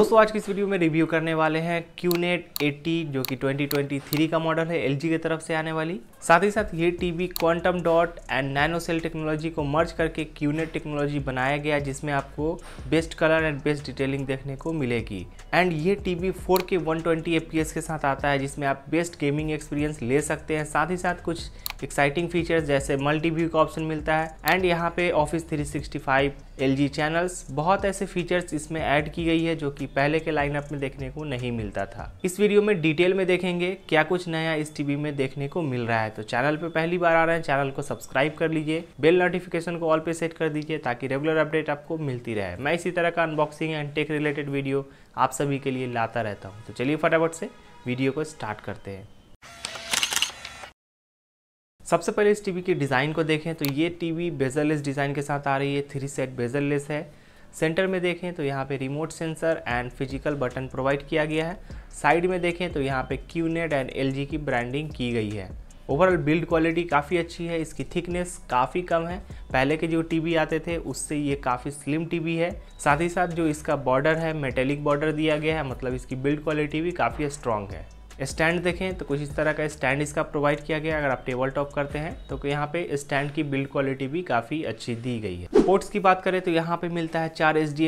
दोस्तों आज की इस वीडियो में रिव्यू करने वाले हैं क्यूनेट 80 जो कि 2023 का मॉडल है एलजी की तरफ से आने वाली साथ ही साथ ये TV quantum dot and nano cell technology को मर्ज करके क्यूनेट टेक्नोलॉजी बनाया गया जिसमें आपको best colour and best detailing देखने को मिलेगी एंड ये टीवी 4K 120 FPS के साथ आता है जिसमें आप बेस्ट गेमिंग एक्सपीरियंस ले सकते हैं साथ ही साथ कुछ एक्साइटिंग फीचर्स जैसे मल्टी व्यू का ऑप्शन मिलता है एंड यहाँ पे ऑफिस 365 जी चैनल्स बहुत ऐसे फीचर्स इसमें ऐड की गई है जो कि पहले के लाइनअप में देखने को नहीं मिलता था इस वीडियो में डिटेल में देखेंगे क्या कुछ नया इस टीवी में देखने को मिल रहा है तो चैनल पर पहली बार आ रहे हैं चैनल को सब्सक्राइब कर लीजिए बेल नोटिफिकेशन को ऑल पे सेट कर दीजिए ताकि रेगुलर अपडेट आपको मिलती रहे मैं इसी तरह का unboxing and tech related video आप सभी के लिए लाता रहता हूँ तो चलिए फटाफट से वीडियो को स्टार्ट करते हैं सबसे पहले इस टीवी के डिज़ाइन को देखें तो ये टीवी बेजरलेस डिज़ाइन के साथ आ रही है थ्री सेट बेजरलेस है सेंटर में देखें तो यहाँ पे remote sensor and physical button provide किया गया है साइड में देखें तो यहाँ पे क्यूनेट एंड एल की ब्रांडिंग की गई है ओवरऑल बिल्ड क्वालिटी काफ़ी अच्छी है इसकी थिकनेस काफ़ी कम है पहले के जो टीवी आते थे उससे ये काफ़ी स्लिम टीवी है साथ ही साथ जो इसका बॉर्डर है मेटेलिक बॉर्डर दिया गया है मतलब इसकी बिल्ड क्वालिटी भी काफ़ी स्ट्रॉन्ग है स्टैंड देखें तो कुछ इस तरह का स्टैंड इसका प्रोवाइड किया गया अगर आप टेबल टॉप करते हैं तो यहाँ पे स्टैंड की बिल्ड क्वालिटी भी काफ़ी अच्छी दी गई है पोर्ट्स की बात करें तो यहाँ पे मिलता है चार एच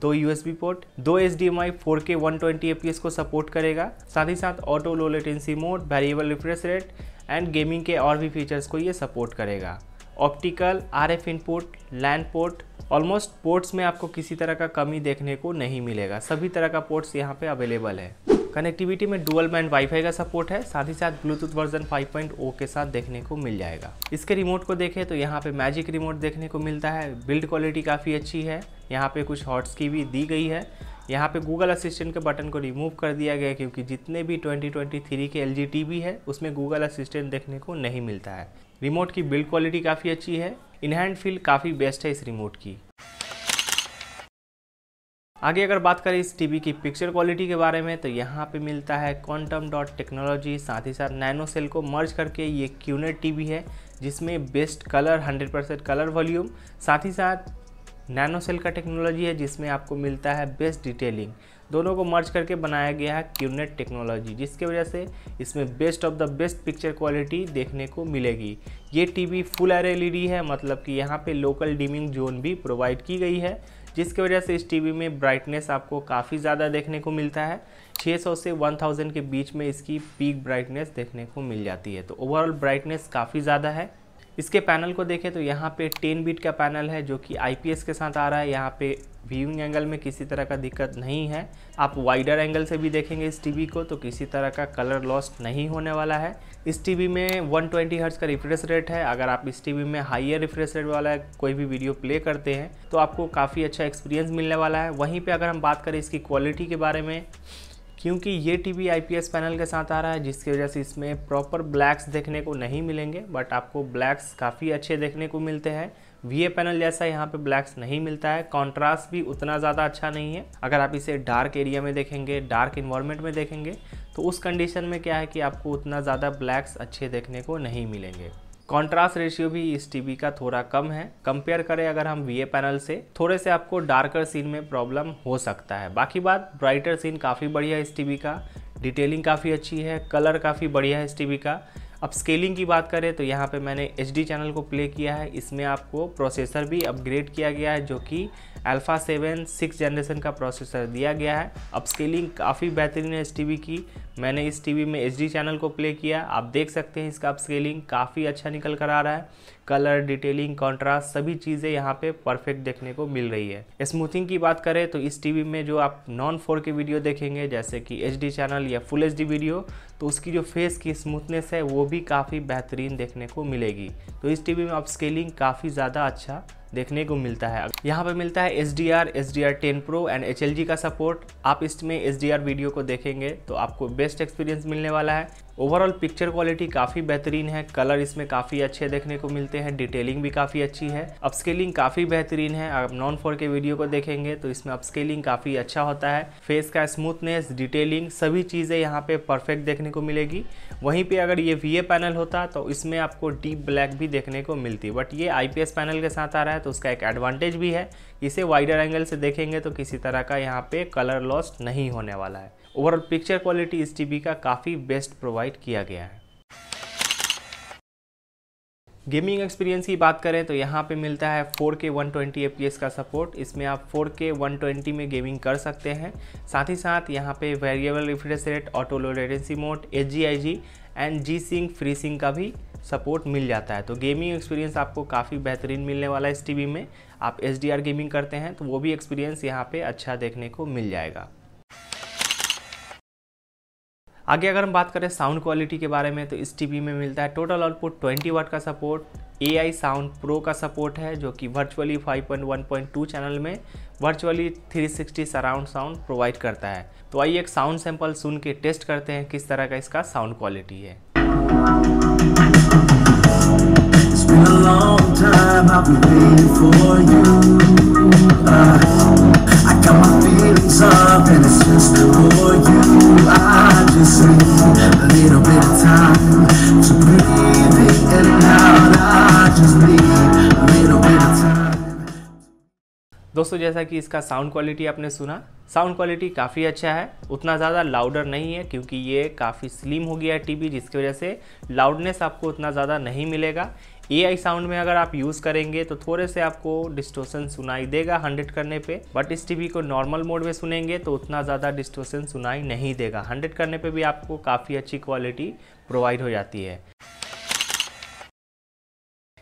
दो यूएसबी पोर्ट दो H D M I four K one twenty FPS को सपोर्ट करेगा साथ ही साथ auto low latency mode variable refresh rate and gaming के और भी फीचर्स को ये सपोर्ट करेगा optical R F input LAN port almost ports में आपको किसी तरह का कमी देखने को नहीं मिलेगा सभी तरह का पोर्ट्स यहाँ पे अवेलेबल है कनेक्टिविटी में डुअल बैंड वाईफाई का सपोर्ट है साथ ही साथ ब्लूटूथ वर्जन 5.0 के साथ देखने को मिल जाएगा इसके रिमोट को देखें तो यहाँ पे मैजिक रिमोट देखने को मिलता है बिल्ड क्वालिटी काफ़ी अच्छी है यहाँ पे कुछ हॉट्स की भी दी गई है यहाँ पे गूगल असिस्टेंट के बटन को रिमूव कर दिया गया क्योंकि जितने भी ट्वेंटी के एल जी है उसमें गूगल असिस्टेंट देखने को नहीं मिलता है रिमोट की बिल्ड क्वालिटी काफ़ी अच्छी है इनहैंड फील काफ़ी बेस्ट है इस रिमोट की आगे अगर बात करें इस टीवी की पिक्चर क्वालिटी के बारे में तो यहाँ पे मिलता है क्वांटम डॉट टेक्नोलॉजी साथ ही साथ नैनो सेल को मर्ज करके ये क्यूनेट टीवी है जिसमें बेस्ट कलर 100% कलर वॉल्यूम साथ ही साथ नैनो सेल का टेक्नोलॉजी है जिसमें आपको मिलता है बेस्ट डिटेलिंग दोनों को मर्ज करके बनाया गया है क्यूनेट टेक्नोलॉजी जिसके वजह से इसमें best of the best picture quality देखने को मिलेगी ये टीवी फुल एल ई है मतलब कि यहाँ पे लोकल डिमिंग जोन भी प्रोवाइड की गई है जिसकी वजह से इस टीवी में ब्राइटनेस आपको काफ़ी ज़्यादा देखने को मिलता है 600 से 1000 के बीच में इसकी पीक ब्राइटनेस देखने को मिल जाती है तो ओवरऑल ब्राइटनेस काफ़ी ज़्यादा है इसके पैनल को देखें तो यहाँ पे 10 बीट का पैनल है जो कि आई के साथ आ रहा है यहाँ पे व्यूइंग एंगल में किसी तरह का दिक्कत नहीं है आप वाइडर एंगल से भी देखेंगे इस टीवी को तो किसी तरह का कलर लॉस नहीं होने वाला है इस टीवी में 120 ट्वेंटी का रिफ्रेश रेट है अगर आप इस टीवी में हाइयर रिफ्रेश रेट वाला कोई भी वीडियो प्ले करते हैं तो आपको काफ़ी अच्छा एक्सपीरियंस मिलने वाला है वहीं पर अगर हम बात करें इसकी क्वालिटी के बारे में क्योंकि ये टीवी आईपीएस पैनल के साथ आ रहा है जिसकी वजह से इसमें प्रॉपर ब्लैक्स देखने को नहीं मिलेंगे बट आपको ब्लैक्स काफ़ी अच्छे देखने को मिलते हैं वी पैनल जैसा यहाँ पे ब्लैक्स नहीं मिलता है कॉन्ट्रास्ट भी उतना ज़्यादा अच्छा नहीं है अगर आप इसे डार्क एरिया में देखेंगे डार्क इन्वायरमेंट में देखेंगे तो उस कंडीशन में क्या है कि आपको उतना ज़्यादा ब्लैक्स अच्छे देखने को नहीं मिलेंगे कॉन्ट्रास्ट रेशियो भी इस टीवी का थोड़ा कम है कंपेयर करें अगर हम वी पैनल से थोड़े से आपको डार्कर सीन में प्रॉब्लम हो सकता है बाकी बात ब्राइटर सीन काफ़ी बढ़िया है इस टीवी का डिटेलिंग काफ़ी अच्छी है कलर काफ़ी बढ़िया है इस टीवी का अब स्केलिंग की बात करें तो यहाँ पे मैंने एच चैनल को प्ले किया है इसमें आपको प्रोसेसर भी अपग्रेड किया गया है जो कि अल्फ़ा सेवन सिक्स जनरेशन का प्रोसेसर दिया गया है अब स्केलिंग काफ़ी बेहतरीन है एस की मैंने इस टीवी में एच चैनल को प्ले किया आप देख सकते हैं इसका अपस्केलिंग काफ़ी अच्छा निकल कर आ रहा है कलर डिटेलिंग कॉन्ट्रास्ट सभी चीज़ें यहाँ पे परफेक्ट देखने को मिल रही है स्मूथिंग की बात करें तो इस टीवी में जो आप नॉन फोर के वीडियो देखेंगे जैसे कि एच चैनल या फुल एच वीडियो तो उसकी जो फेस की स्मूथनेस है वो भी काफ़ी बेहतरीन देखने को मिलेगी तो इस टीवी में अपस्केलिंग काफ़ी ज़्यादा अच्छा देखने को मिलता है यहाँ पे मिलता है S D R S D R ten pro and H L G का सपोर्ट आप इसमें एस डी आर वीडियो को देखेंगे तो आपको बेस्ट एक्सपीरियंस मिलने वाला है ओवरऑल पिक्चर क्वालिटी काफ़ी बेहतरीन है कलर इसमें काफ़ी अच्छे देखने को मिलते हैं डिटेलिंग भी काफ़ी अच्छी है अपस्केलिंग काफ़ी बेहतरीन है आप नॉन फोर के वीडियो को देखेंगे तो इसमें अपस्केलिंग काफ़ी अच्छा होता है फेस का स्मूथनेस डिटेलिंग सभी चीज़ें यहाँ पे परफेक्ट देखने को मिलेगी वहीं पे अगर ये वी पैनल होता तो इसमें आपको डीप ब्लैक भी देखने को मिलती बट ये आई पैनल के साथ आ रहा है तो उसका एक एडवांटेज भी है इसे वाइडर एंगल से देखेंगे तो किसी तरह का यहाँ पे कलर लॉस नहीं होने वाला है ओवरऑल पिक्चर क्वालिटी इस टीवी का काफ़ी बेस्ट प्रोवाइड किया गया है गेमिंग एक्सपीरियंस की बात करें तो यहाँ पे मिलता है 4K 120 FPS का सपोर्ट इसमें आप 4K 120 में गेमिंग कर सकते हैं साथ ही साथ यहाँ पे variable refresh rate auto low latency mode H and G sync free sync का भी सपोर्ट मिल जाता है तो गेमिंग एक्सपीरियंस आपको काफ़ी बेहतरीन मिलने वाला है इस टीवी में आप एच गेमिंग करते हैं तो वो भी एक्सपीरियंस यहाँ पर अच्छा देखने को मिल जाएगा आगे अगर हम बात करें साउंड क्वालिटी के बारे में तो इस टीवी में मिलता है टोटल आउटपुट 20 वाट का support A I sound pro का सपोर्ट है जो कि वर्चुअली 5.1.2 चैनल में वर्चुअली 360 सराउंड साउंड प्रोवाइड करता है तो आइए एक साउंड सैंपल सुन के टेस्ट करते हैं किस तरह का इसका साउंड क्वालिटी है It's been a long time I've been waiting for you uh, I got my feelings up and it's just for you I just need a little bit of time To breathe in and out I just need दोस्तों जैसा कि इसका sound quality आपने सुना sound quality काफ़ी अच्छा है उतना ज़्यादा लाउडर नहीं है क्योंकि ये काफ़ी स्लिम हो गया है टीवी जिसकी वजह से लाउडनेस आपको उतना ज़्यादा नहीं मिलेगा ए साउंड में अगर आप यूज़ करेंगे तो थोड़े से आपको डिस्टोशन सुनाई देगा हंड्रेड करने पे बट इस टीवी को नॉर्मल मोड में सुनेंगे तो उतना ज़्यादा डिस्टोशन सुनाई नहीं देगा हंड्रेड करने पर भी आपको काफ़ी अच्छी क्वालिटी प्रोवाइड हो जाती है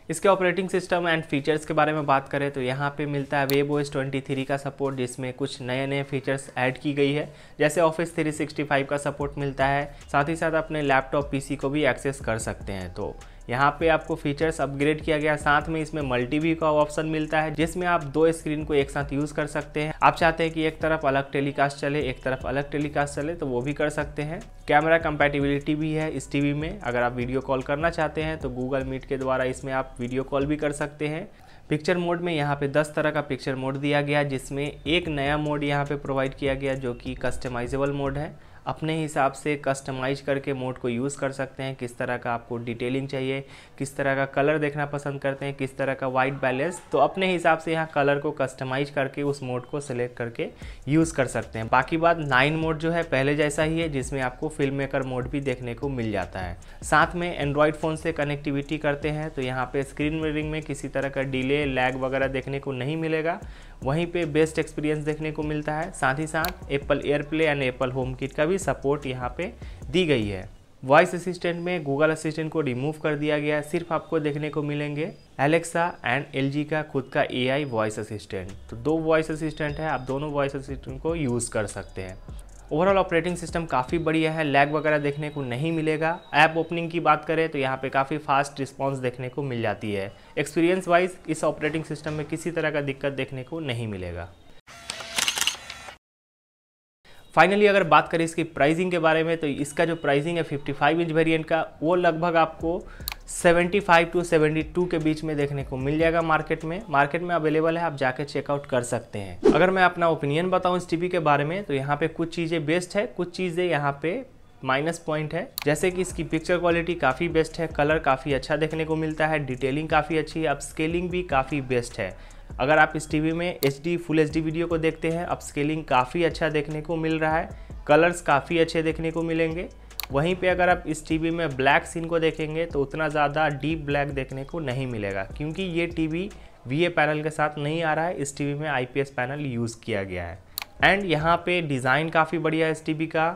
इसके ऑपरेटिंग सिस्टम एंड फीचर्स के बारे में बात करें तो यहाँ पे मिलता है वेब ओएस 23 का सपोर्ट जिसमें कुछ नए नए फीचर्स ऐड की गई है जैसे ऑफिस 365 का सपोर्ट मिलता है साथ ही साथ अपने लैपटॉप पीसी को भी एक्सेस कर सकते हैं तो यहाँ पे आपको फीचर्स अपग्रेड किया गया साथ में इसमें मल्टी व्यू का ऑप्शन मिलता है जिसमें आप दो स्क्रीन को एक साथ यूज़ कर सकते हैं आप चाहते हैं कि एक तरफ अलग टेलीकास्ट चले एक तरफ अलग टेलीकास्ट चले तो वो भी कर सकते हैं कैमरा कंपेटिबिलिटी भी है इस टीवी में अगर आप वीडियो कॉल करना चाहते हैं तो गूगल मीट के द्वारा इसमें आप वीडियो कॉल भी कर सकते हैं पिक्चर मोड में यहाँ पे 10 तरह का पिक्चर मोड दिया गया जिसमें एक नया मोड यहाँ पे प्रोवाइड किया गया जो कि कस्टमाइजेबल मोड है अपने हिसाब से कस्टमाइज करके मोड को यूज़ कर सकते हैं किस तरह का आपको डिटेलिंग चाहिए किस तरह का कलर देखना पसंद करते हैं किस तरह का वाइट बैलेंस तो अपने हिसाब से यहाँ कलर को कस्टमाइज करके उस मोड को सिलेक्ट करके यूज़ कर सकते हैं बाकी बात नाइन मोड जो है पहले जैसा ही है जिसमें आपको फिल्म मेकर मोड भी देखने को मिल जाता है साथ में एंड्रॉयड फ़ोन से कनेक्टिविटी करते हैं तो यहाँ पर स्क्रीन रीडिंग में किसी तरह का डिले लैग वगैरह देखने को नहीं मिलेगा वहीं पे बेस्ट एक्सपीरियंस देखने को मिलता है साथ ही साथ Apple AirPlay and Apple HomeKit का भी सपोर्ट यहाँ पे दी गई है वॉइस असिस्टेंट में गूगल असिस्टेंट को रिमूव कर दिया गया है सिर्फ आपको देखने को मिलेंगे एलेक्सा एंड एल का खुद का ए आई वॉइस असिस्टेंट तो दो वॉइस असिस्टेंट है आप दोनों वॉइस असिस्टेंट को यूज़ कर सकते हैं ओवरऑल ऑपरेटिंग सिस्टम काफ़ी बढ़िया है लैग वगैरह देखने को नहीं मिलेगा ऐप ओपनिंग की बात करें तो यहाँ पे काफ़ी फास्ट रिस्पांस देखने को मिल जाती है एक्सपीरियंस वाइज इस ऑपरेटिंग सिस्टम में किसी तरह का दिक्कत देखने को नहीं मिलेगा फाइनली अगर बात करें इसकी प्राइसिंग के बारे में तो इसका जो प्राइसिंग है 55 इंच वेरिएंट का वो लगभग आपको 75 टू 72 के बीच में देखने को मिल जाएगा मार्केट में मार्केट में अवेलेबल है आप जाके चेकआउट कर सकते हैं अगर मैं अपना ओपिनियन बताऊं इस टीवी के बारे में तो यहाँ पे कुछ चीज़ें बेस्ट है कुछ चीज़ें यहाँ पे माइनस पॉइंट है जैसे कि इसकी पिक्चर क्वालिटी काफ़ी बेस्ट है कलर काफ़ी अच्छा देखने को मिलता है डिटेलिंग काफ़ी अच्छी है अब स्केलिंग भी काफ़ी बेस्ट है अगर आप इस टीवी में एच फुल एच वीडियो को देखते हैं अब स्केलिंग काफ़ी अच्छा देखने को मिल रहा है कलर्स काफ़ी अच्छे देखने को मिलेंगे वहीं पे अगर आप इस टीवी में ब्लैक सीन को देखेंगे तो उतना ज़्यादा डीप ब्लैक देखने को नहीं मिलेगा क्योंकि ये टीवी वी पैनल के साथ नहीं आ रहा है इस टीवी में आईपीएस पैनल यूज़ किया गया है एंड यहाँ पे डिज़ाइन काफ़ी बढ़िया है इस टीवी का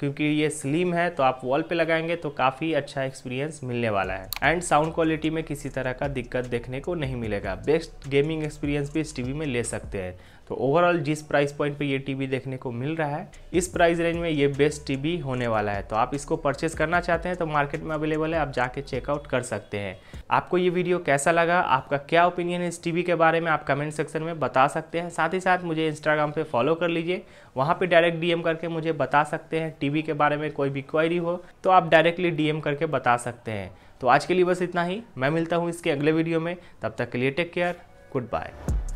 क्योंकि ये स्लिम है तो आप वॉल पे लगाएंगे तो काफ़ी अच्छा एक्सपीरियंस मिलने वाला है एंड साउंड क्वालिटी में किसी तरह का दिक्कत देखने को नहीं मिलेगा बेस्ट गेमिंग एक्सपीरियंस भी इस टीवी में ले सकते हैं तो ओवरऑल जिस प्राइस पॉइंट पे ये टीवी देखने को मिल रहा है इस प्राइस रेंज में ये बेस्ट टीवी होने वाला है तो आप इसको परचेस करना चाहते हैं तो मार्केट में अवेलेबल है आप जाके चेकआउट कर सकते हैं आपको ये वीडियो कैसा लगा आपका क्या ओपिनियन है इस टीवी के बारे में आप कमेंट सेक्शन में बता सकते हैं साथ ही साथ मुझे इंस्टाग्राम पर फॉलो कर लीजिए वहाँ पर डायरेक्ट डी करके मुझे बता सकते हैं टी के बारे में कोई भी क्वायरी हो तो आप डायरेक्टली डी करके बता सकते हैं तो आज के लिए बस इतना ही मैं मिलता हूँ इसके अगले वीडियो में तब तक के लिए टेक केयर गुड बाय